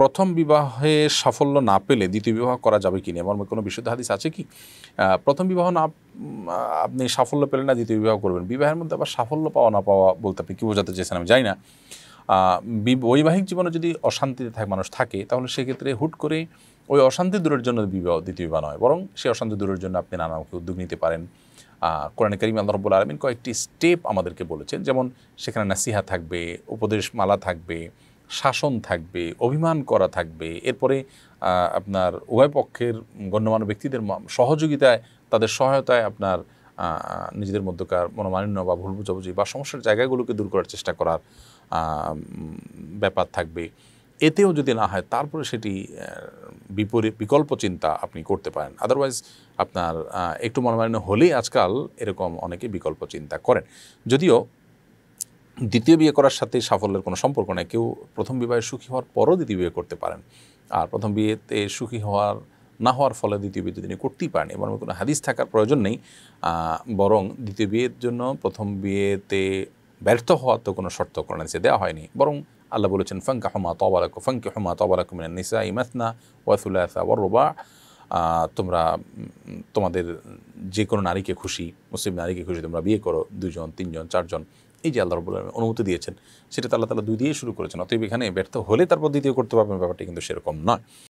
প্রথম বিবাহে সাফল্য না পেলে দ্বিতীয় বিবাহ করা যাবে কি না আমার কোনো বিশুদ্ধ হাদিস আছে কি প্রথম বিবাহ না আপনি সাফল্য পেলেন না দ্বিতীয় বিবাহ করবেন বিবাহের মধ্যে আবার সাফল্য পাওয়া না পাওয়া বলতে আপনি কী বোঝাতে চেয়েছেন আমি যাই না বৈবাহিক জীবনে যদি অশান্তিতে থাকে মানুষ থাকে তাহলে সেক্ষেত্রে হুট করে ওই অশান্তি দূরের জন্য বিবাহ দ্বিতীয় বিবাহ নয় বরং সেই অশান্তি দূরের জন্য আপনি নানা উদ্যোগ নিতে পারেন কোরআন করিম আল্লাহ রব্বুল আলমিন কয়েকটি স্টেপ আমাদেরকে বলেছেন যেমন সেখানে নাসিহা থাকবে উপদেশমালা থাকবে শাসন থাকবে অভিমান করা থাকবে এরপরে আপনার উভয় পক্ষের গণ্যমান্য ব্যক্তিদের সহযোগিতায় তাদের সহায়তায় আপনার নিজেদের মধ্যকার মনোমালিন্য বা ভুল বুঝাবুঝি বা সমস্যার জায়গাগুলোকে দূর করার চেষ্টা করার ব্যাপার থাকবে এতেও যদি না হয় তারপরে সেটি বিপরীত বিকল্প চিন্তা আপনি করতে পারেন আদারওয়াইজ আপনার একটু মনোমালিন্য হলেই আজকাল এরকম অনেকে বিকল্প চিন্তা করেন যদিও দ্বিতীয় বিয়ে করার সাথে সাফল্যের কোনো সম্পর্ক নেই কেউ প্রথম বিবাহে সুখী হওয়ার পরও দ্বিতীয় বিয়ে করতে পারেন আর প্রথম বিয়েতে সুখী হওয়ার না হওয়ার ফলে দ্বিতীয় বিয়ে তিনি করতেই পারেন এবার কোনো হাদিস থাকার প্রয়োজন নেই বরং দ্বিতীয় বিয়ের জন্য প্রথম বিয়েতে ব্যর্থ হওয়ার তো কোনো শর্ত করেন সে দেওয়া হয়নি বরং আল্লাহ বলেছেন ফাঙ্কা হমা তবালাক ফাঙ্কি হমা তবালাক মিনা নিসা ইমাসনা ওয়াসুল্লাহ ওয়ারুবা তোমরা তোমাদের যে কোনো নারীকে খুশি মুসলিম নারীকে খুশি তোমরা বিয়ে করো দুজন তিনজন চারজন এই যে আল্লাহ রবুল অনুমতি দিয়েছেন সেটা আল্লাহ তালা দুই দিয়ে শুরু করেছেন অতএব এখানে ব্যর্থ হলে তারপর দ্বিতীয় করতে পারবেন ব্যাপারটি কিন্তু সেরকম নয়